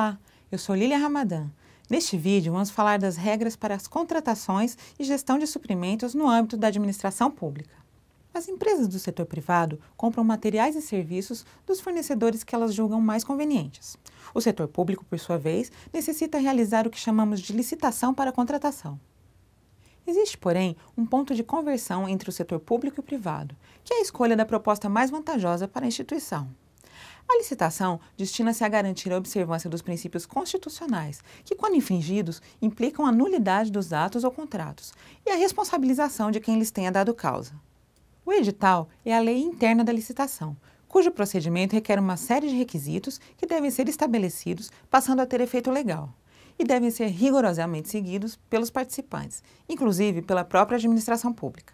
Olá, eu sou Lilia Ramadan. Neste vídeo, vamos falar das regras para as contratações e gestão de suprimentos no âmbito da administração pública. As empresas do setor privado compram materiais e serviços dos fornecedores que elas julgam mais convenientes. O setor público, por sua vez, necessita realizar o que chamamos de licitação para contratação. Existe, porém, um ponto de conversão entre o setor público e o privado, que é a escolha da proposta mais vantajosa para a instituição. A licitação destina-se a garantir a observância dos princípios constitucionais, que, quando infringidos, implicam a nulidade dos atos ou contratos e a responsabilização de quem lhes tenha dado causa. O edital é a lei interna da licitação, cujo procedimento requer uma série de requisitos que devem ser estabelecidos, passando a ter efeito legal, e devem ser rigorosamente seguidos pelos participantes, inclusive pela própria administração pública.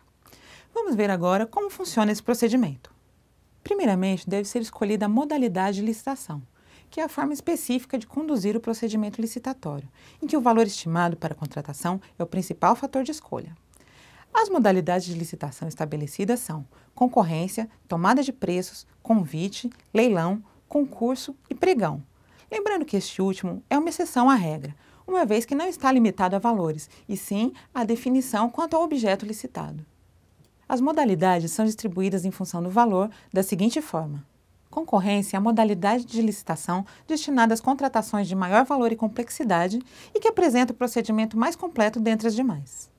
Vamos ver agora como funciona esse procedimento. Primeiramente, deve ser escolhida a modalidade de licitação, que é a forma específica de conduzir o procedimento licitatório, em que o valor estimado para a contratação é o principal fator de escolha. As modalidades de licitação estabelecidas são concorrência, tomada de preços, convite, leilão, concurso e pregão. Lembrando que este último é uma exceção à regra, uma vez que não está limitado a valores, e sim à definição quanto ao objeto licitado. As modalidades são distribuídas em função do valor da seguinte forma: Concorrência é a modalidade de licitação destinada às contratações de maior valor e complexidade e que apresenta o procedimento mais completo dentre as demais.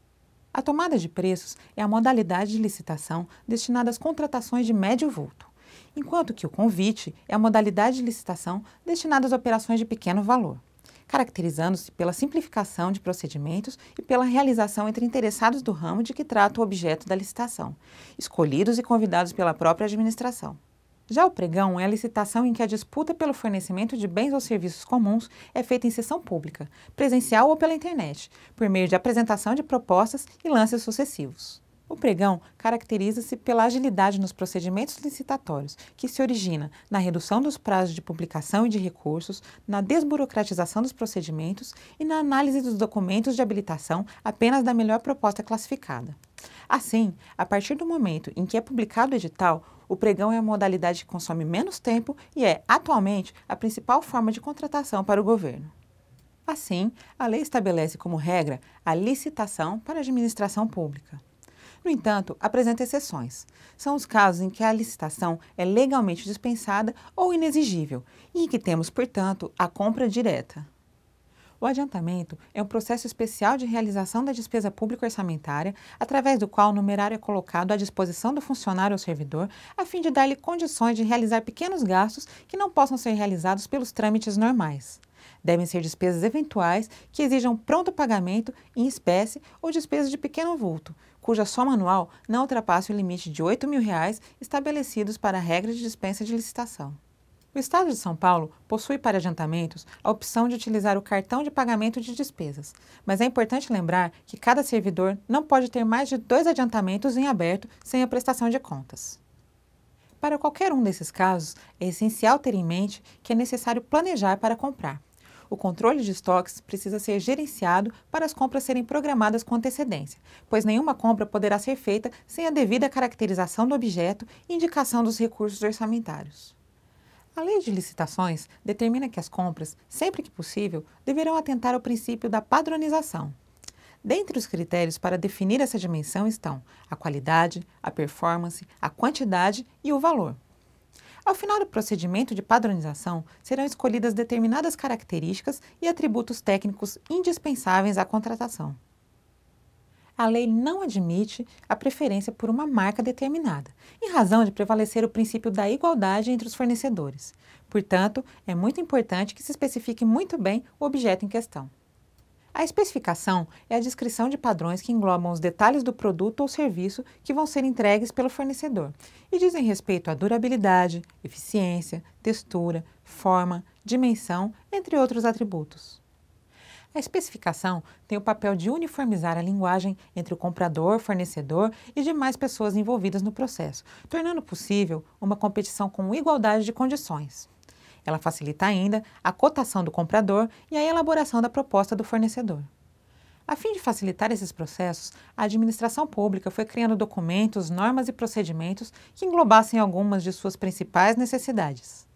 A tomada de preços é a modalidade de licitação destinada às contratações de médio vulto, enquanto que o convite é a modalidade de licitação destinada às operações de pequeno valor caracterizando-se pela simplificação de procedimentos e pela realização entre interessados do ramo de que trata o objeto da licitação, escolhidos e convidados pela própria administração. Já o pregão é a licitação em que a disputa pelo fornecimento de bens ou serviços comuns é feita em sessão pública, presencial ou pela internet, por meio de apresentação de propostas e lances sucessivos. O pregão caracteriza-se pela agilidade nos procedimentos licitatórios, que se origina na redução dos prazos de publicação e de recursos, na desburocratização dos procedimentos e na análise dos documentos de habilitação apenas da melhor proposta classificada. Assim, a partir do momento em que é publicado o edital, o pregão é a modalidade que consome menos tempo e é, atualmente, a principal forma de contratação para o governo. Assim, a lei estabelece como regra a licitação para a administração pública. No entanto, apresenta exceções. São os casos em que a licitação é legalmente dispensada ou inexigível e em que temos, portanto, a compra direta. O adiantamento é um processo especial de realização da despesa pública orçamentária, através do qual o numerário é colocado à disposição do funcionário ou servidor, a fim de dar-lhe condições de realizar pequenos gastos que não possam ser realizados pelos trâmites normais. Devem ser despesas eventuais que exijam pronto pagamento em espécie ou despesas de pequeno vulto, cuja soma anual não ultrapasse o limite de R$ 8 mil reais estabelecidos para a regra de dispensa de licitação. O Estado de São Paulo possui para adiantamentos a opção de utilizar o cartão de pagamento de despesas, mas é importante lembrar que cada servidor não pode ter mais de dois adiantamentos em aberto sem a prestação de contas. Para qualquer um desses casos, é essencial ter em mente que é necessário planejar para comprar. O controle de estoques precisa ser gerenciado para as compras serem programadas com antecedência, pois nenhuma compra poderá ser feita sem a devida caracterização do objeto e indicação dos recursos orçamentários. A lei de licitações determina que as compras, sempre que possível, deverão atentar ao princípio da padronização. Dentre os critérios para definir essa dimensão estão a qualidade, a performance, a quantidade e o valor. Ao final do procedimento de padronização, serão escolhidas determinadas características e atributos técnicos indispensáveis à contratação. A lei não admite a preferência por uma marca determinada, em razão de prevalecer o princípio da igualdade entre os fornecedores. Portanto, é muito importante que se especifique muito bem o objeto em questão. A especificação é a descrição de padrões que englobam os detalhes do produto ou serviço que vão ser entregues pelo fornecedor e dizem respeito à durabilidade, eficiência, textura, forma, dimensão, entre outros atributos. A especificação tem o papel de uniformizar a linguagem entre o comprador, fornecedor e demais pessoas envolvidas no processo, tornando possível uma competição com igualdade de condições. Ela facilita ainda a cotação do comprador e a elaboração da proposta do fornecedor. A fim de facilitar esses processos, a administração pública foi criando documentos, normas e procedimentos que englobassem algumas de suas principais necessidades.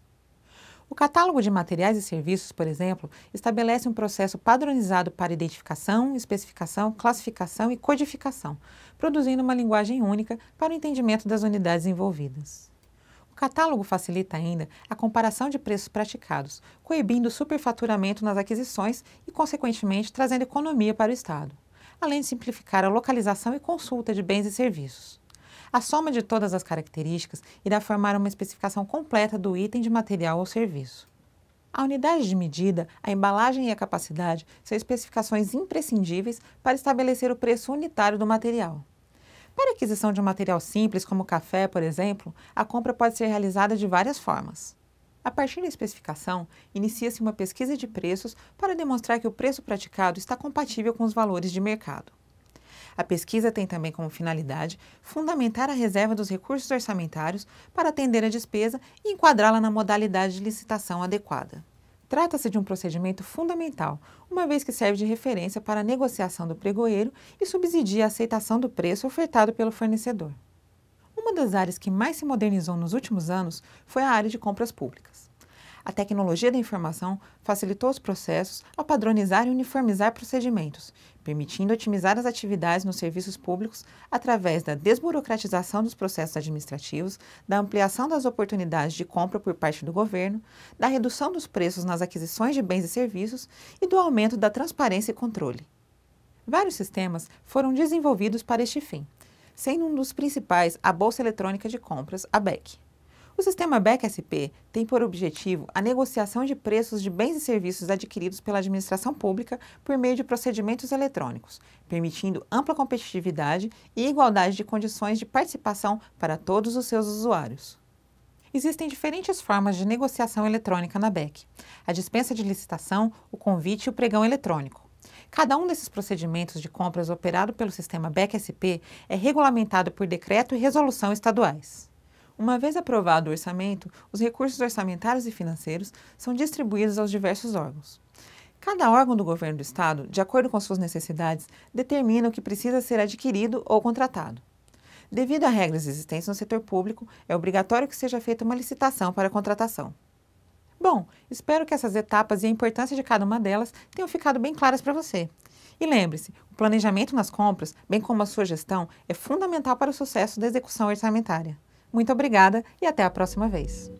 O catálogo de materiais e serviços, por exemplo, estabelece um processo padronizado para identificação, especificação, classificação e codificação, produzindo uma linguagem única para o entendimento das unidades envolvidas catálogo facilita ainda a comparação de preços praticados, coibindo o superfaturamento nas aquisições e, consequentemente, trazendo economia para o Estado, além de simplificar a localização e consulta de bens e serviços. A soma de todas as características irá formar uma especificação completa do item de material ou serviço. A unidade de medida, a embalagem e a capacidade são especificações imprescindíveis para estabelecer o preço unitário do material. Para aquisição de um material simples, como café, por exemplo, a compra pode ser realizada de várias formas. A partir da especificação, inicia-se uma pesquisa de preços para demonstrar que o preço praticado está compatível com os valores de mercado. A pesquisa tem também como finalidade fundamentar a reserva dos recursos orçamentários para atender a despesa e enquadrá-la na modalidade de licitação adequada. Trata-se de um procedimento fundamental, uma vez que serve de referência para a negociação do pregoeiro e subsidia a aceitação do preço ofertado pelo fornecedor. Uma das áreas que mais se modernizou nos últimos anos foi a área de compras públicas. A tecnologia da informação facilitou os processos ao padronizar e uniformizar procedimentos, permitindo otimizar as atividades nos serviços públicos através da desburocratização dos processos administrativos, da ampliação das oportunidades de compra por parte do governo, da redução dos preços nas aquisições de bens e serviços e do aumento da transparência e controle. Vários sistemas foram desenvolvidos para este fim, sendo um dos principais a Bolsa Eletrônica de Compras, a BEC. O sistema BEC-SP tem por objetivo a negociação de preços de bens e serviços adquiridos pela administração pública por meio de procedimentos eletrônicos, permitindo ampla competitividade e igualdade de condições de participação para todos os seus usuários. Existem diferentes formas de negociação eletrônica na BEC: a dispensa de licitação, o convite e o pregão eletrônico. Cada um desses procedimentos de compras operado pelo sistema BEC-SP é regulamentado por decreto e resolução estaduais. Uma vez aprovado o orçamento, os recursos orçamentários e financeiros são distribuídos aos diversos órgãos. Cada órgão do governo do Estado, de acordo com suas necessidades, determina o que precisa ser adquirido ou contratado. Devido a regras existentes no setor público, é obrigatório que seja feita uma licitação para a contratação. Bom, espero que essas etapas e a importância de cada uma delas tenham ficado bem claras para você. E lembre-se, o planejamento nas compras, bem como a sua gestão, é fundamental para o sucesso da execução orçamentária. Muito obrigada e até a próxima vez.